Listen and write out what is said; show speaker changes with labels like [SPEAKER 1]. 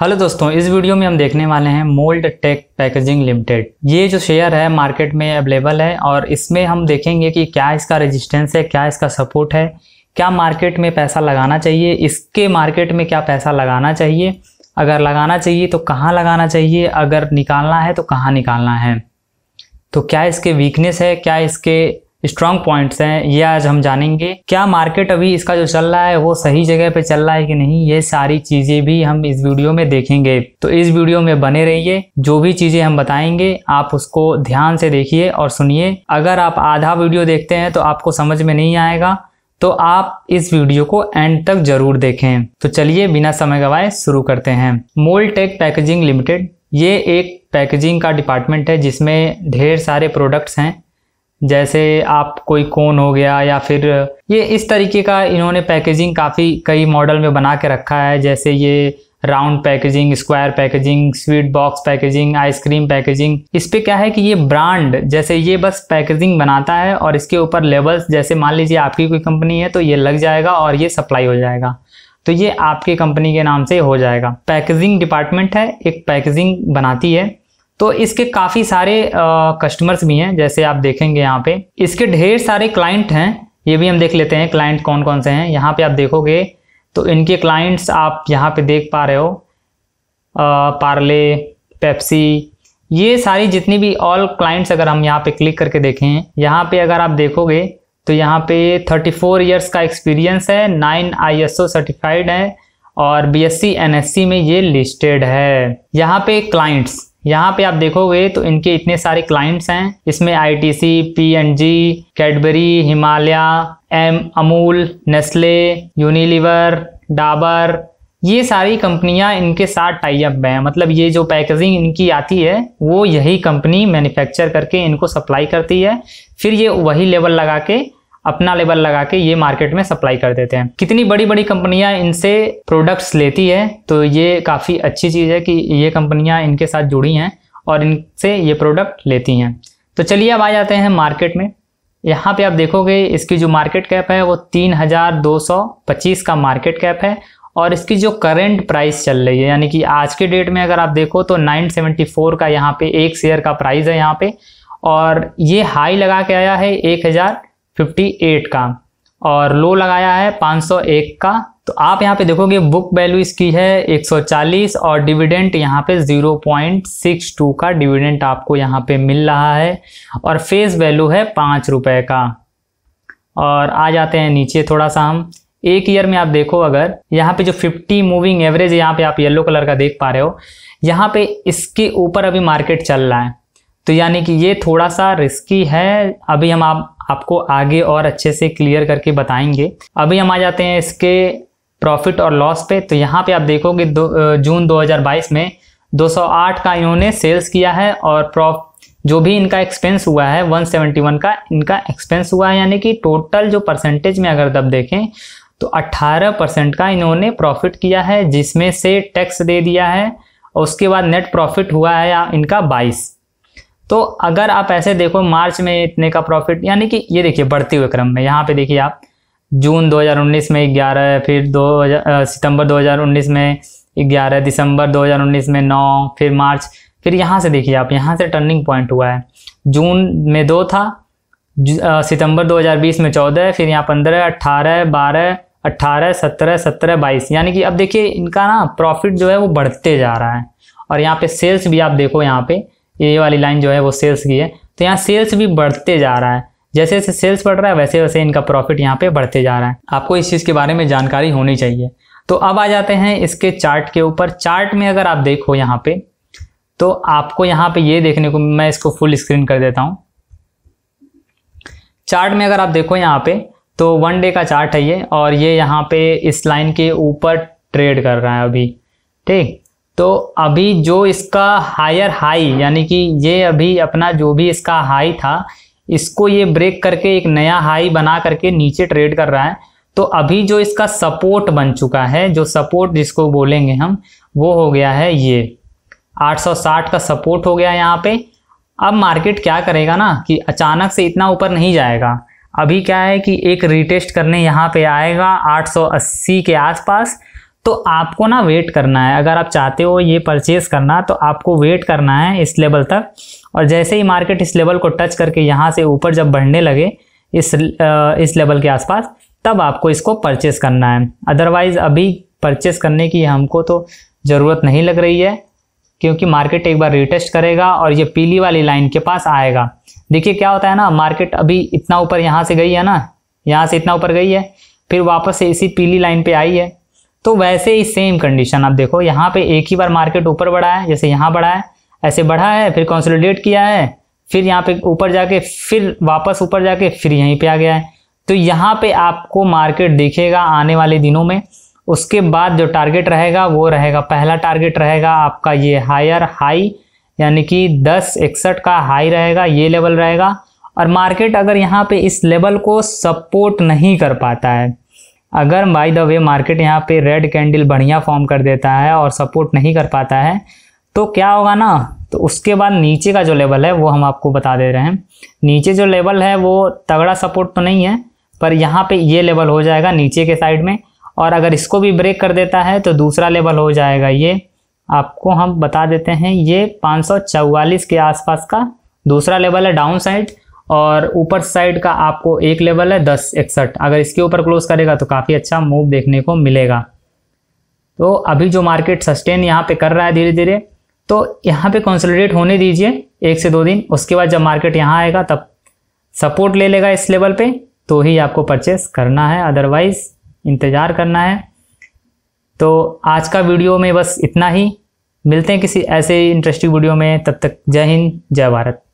[SPEAKER 1] hello दोस्तों इस video में हम देखने वाले हैं मोल्ड टेक पैकेजिंग लिमिटेड ये जो शेयर है मार्केट में अवेलेबल है और इसमें हम देखेंगे कि क्या इसका रेजिस्टेंस है क्या इसका सपोर्ट है क्या मार्केट में पैसा लगाना चाहिए इसके मार्केट में क्या पैसा लगाना चाहिए अगर लगाना चाहिए तो कहाँ लगाना चाहिए अगर निकालना है तो कहाँ निकालना है तो क्या इसके वीकनेस है क्या इसके स्ट्रांग पॉइंट्स हैं ये आज हम जानेंगे क्या मार्केट अभी इसका जो चल रहा है वो सही जगह पे चल रहा है कि नहीं ये सारी चीज़ें भी हम इस वीडियो में देखेंगे तो इस वीडियो में बने रहिए जो भी चीज़ें हम बताएंगे आप उसको ध्यान से देखिए और सुनिए अगर आप आधा वीडियो देखते हैं तो आपको समझ में नहीं आएगा तो आप इस वीडियो को एंड तक जरूर देखें तो चलिए बिना समय गवाए शुरू करते हैं मोल टेक पैकेजिंग लिमिटेड ये एक पैकेजिंग का डिपार्टमेंट है जिसमें ढेर सारे प्रोडक्ट्स हैं जैसे आप कोई कोन हो गया या फिर ये इस तरीके का इन्होंने पैकेजिंग काफ़ी कई मॉडल में बना के रखा है जैसे ये round packaging square packaging sweet box packaging ice cream packaging इस पर क्या है कि ये ब्रांड जैसे ये बस पैकेजिंग बनाता है और इसके ऊपर लेबल्स जैसे मान लीजिए आपकी कोई कंपनी है तो ये लग जाएगा और ये सप्लाई हो जाएगा तो ये आपकी कंपनी के नाम से हो जाएगा पैकेजिंग डिपार्टमेंट है एक पैकेजिंग बनाती है तो इसके काफ़ी सारे कस्टमर्स भी हैं जैसे आप देखेंगे यहाँ पे इसके ढेर सारे क्लाइंट हैं ये भी हम देख लेते हैं क्लाइंट कौन कौन से हैं यहाँ पे आप देखोगे तो इनके क्लाइंट्स आप यहाँ पे देख पा रहे हो आ, पार्ले पेप्सी ये सारी जितनी भी ऑल क्लाइंट्स अगर हम यहाँ पे क्लिक करके देखें यहाँ पे अगर आप देखोगे तो यहाँ पे 34 फोर ईयर्स का एक्सपीरियंस है 9 ओ सर्टिफाइड है और एस सी में ये लिस्टेड है यहाँ पे क्लाइंट्स यहाँ पे आप देखोगे तो इनके इतने सारे क्लाइंट्स हैं इसमें ITC, PNG, Cadbury Himalaya M Amul Nestle Unilever Dabur ये सारी कंपनियाँ इनके साथ टाई अप हैं मतलब ये जो पैकेजिंग इनकी आती है वो यही कंपनी मैन्युफैक्चर करके इनको सप्लाई करती है फिर ये वही लेवल लगा के अपना लेवल लगा के ये मार्केट में सप्लाई कर देते हैं कितनी बड़ी बड़ी कंपनियां इनसे प्रोडक्ट्स लेती है तो ये काफ़ी अच्छी चीज़ है कि ये कंपनियां इनके साथ जुड़ी हैं और इनसे ये प्रोडक्ट लेती हैं तो चलिए अब आ जाते हैं मार्केट में यहाँ पे आप देखोगे इसकी जो मार्केट कैप है वो तीन का मार्केट कैप है और इसकी जो करेंट प्राइस चल रही है यानी कि आज के डेट में अगर आप देखो तो 974 का यहाँ पे एक शेयर का प्राइस है यहाँ पे और ये हाई लगा के आया है एक हज़ार 58 का और लो लगाया है 501 का तो आप यहाँ पे देखोगे बुक वैल्यू इसकी है 140 और डिविडेंट यहाँ पे 0.62 का डिविडेंट आपको यहाँ पे मिल रहा है और फेस वैल्यू है पाँच रुपये का और आ जाते हैं नीचे थोड़ा सा हम एक ईयर में आप देखो अगर यहाँ पे जो 50 मूविंग एवरेज यहाँ पे आप येलो कलर का देख पा रहे हो यहाँ पे इसके ऊपर अभी मार्केट चल रहा है तो यानी कि ये थोड़ा सा रिस्की है अभी हम आप आपको आगे और अच्छे से क्लियर करके बताएंगे अभी हम आ जाते हैं इसके प्रॉफिट और लॉस पे तो यहाँ पे आप देखोगे दो जून 2022 में 208 का इन्होंने सेल्स किया है और प्रॉफ जो भी इनका एक्सपेंस हुआ है 171 का इनका एक्सपेंस हुआ है यानी कि टोटल जो परसेंटेज में अगर तब देखें तो 18 परसेंट का इन्होंने प्रॉफिट किया है जिसमें से टैक्स दे दिया है और उसके बाद नेट प्रॉफिट हुआ है इनका बाईस तो अगर आप ऐसे देखो मार्च में इतने का प्रॉफिट यानी कि ये देखिए बढ़ते हुए क्रम में यहाँ पे देखिए आप जून 2019 में 11 फिर दो सितंबर 2019 में 11 दिसंबर 2019 में 9 फिर मार्च फिर यहाँ से देखिए आप यहाँ से टर्निंग पॉइंट हुआ है जून में दो था सितंबर 2020 में 14 फिर यहाँ 15 18 12 अट्ठारह सत्रह सत्रह बाईस यानी कि अब देखिए इनका ना प्रॉफिट जो है वो बढ़ते जा रहा है और यहाँ पे सेल्स भी आप देखो यहाँ पे ये वाली लाइन जो है वो सेल्स की है तो यहाँ सेल्स भी बढ़ते जा रहा है जैसे जैसे सेल्स बढ़ रहा है वैसे वैसे इनका प्रॉफिट यहाँ पे बढ़ते जा रहा है आपको इस चीज़ के बारे में जानकारी होनी चाहिए तो अब आ जाते हैं इसके चार्ट के ऊपर चार्ट में अगर आप देखो यहाँ पे तो आपको यहाँ पे ये देखने को मैं इसको फुल स्क्रीन कर देता हूँ चार्ट में अगर आप देखो यहाँ पे तो वन डे का चार्ट है ये और ये यहाँ पे इस लाइन के ऊपर ट्रेड कर रहा है अभी ठीक तो अभी जो इसका हायर हाई यानी कि ये अभी अपना जो भी इसका हाई था इसको ये ब्रेक करके एक नया हाई बना करके नीचे ट्रेड कर रहा है तो अभी जो इसका सपोर्ट बन चुका है जो सपोर्ट जिसको बोलेंगे हम वो हो गया है ये 860 का सपोर्ट हो गया यहाँ पे अब मार्केट क्या करेगा ना कि अचानक से इतना ऊपर नहीं जाएगा अभी क्या है कि एक रिटेस्ट करने यहाँ पे आएगा 880 के आसपास तो आपको ना वेट करना है अगर आप चाहते हो ये परचेज़ करना तो आपको वेट करना है इस लेवल तक और जैसे ही मार्केट इस लेवल को टच करके यहाँ से ऊपर जब बढ़ने लगे इस इस लेवल के आसपास तब आपको इसको परचेस करना है अदरवाइज़ अभी परचेस करने की हमको तो ज़रूरत नहीं लग रही है क्योंकि मार्केट एक बार रिटेस्ट करेगा और ये पीली वाली लाइन के पास आएगा देखिए क्या होता है ना मार्केट अभी इतना ऊपर यहाँ से गई है ना यहाँ से इतना ऊपर गई है फिर वापस से इसी पीली लाइन पे आई है तो वैसे ही सेम कंडीशन आप देखो यहाँ पे एक ही बार मार्केट ऊपर बढ़ा है जैसे यहाँ बढ़ा है ऐसे बढ़ा है फिर कंसोलिडेट किया है फिर यहाँ पे ऊपर जाके फिर वापस ऊपर जाके फिर यहीं पे आ गया है तो यहाँ पे आपको मार्केट दिखेगा आने वाले दिनों में उसके बाद जो टारगेट रहेगा वो रहेगा पहला टारगेट रहेगा आपका ये हायर हाई यानी कि दस इकसठ का हाई रहेगा ये लेवल रहेगा और मार्केट अगर यहाँ पे इस लेवल को सपोर्ट नहीं कर पाता है अगर बाई द वे मार्केट यहाँ पे रेड कैंडल बढ़िया फॉर्म कर देता है और सपोर्ट नहीं कर पाता है तो क्या होगा ना तो उसके बाद नीचे का जो लेवल है वो हम आपको बता दे रहे हैं नीचे जो लेवल है वो तगड़ा सपोर्ट तो नहीं है पर यहाँ पे ये लेवल हो जाएगा नीचे के साइड में और अगर इसको भी ब्रेक कर देता है तो दूसरा लेवल हो जाएगा ये आपको हम बता देते हैं ये पाँच के आसपास का दूसरा लेवल है डाउन साइड और ऊपर साइड का आपको एक लेवल है दस इकसठ अगर इसके ऊपर क्लोज करेगा तो काफ़ी अच्छा मूव देखने को मिलेगा तो अभी जो मार्केट सस्टेन यहाँ पे कर रहा है धीरे धीरे तो यहाँ पे कंसोलिडेट होने दीजिए एक से दो दिन उसके बाद जब मार्केट यहाँ आएगा तब सपोर्ट ले लेगा इस लेवल पे तो ही आपको परचेस करना है अदरवाइज इंतज़ार करना है तो आज का वीडियो में बस इतना ही मिलते हैं किसी ऐसे इंटरेस्टिंग वीडियो में तब तक जय हिंद जय भारत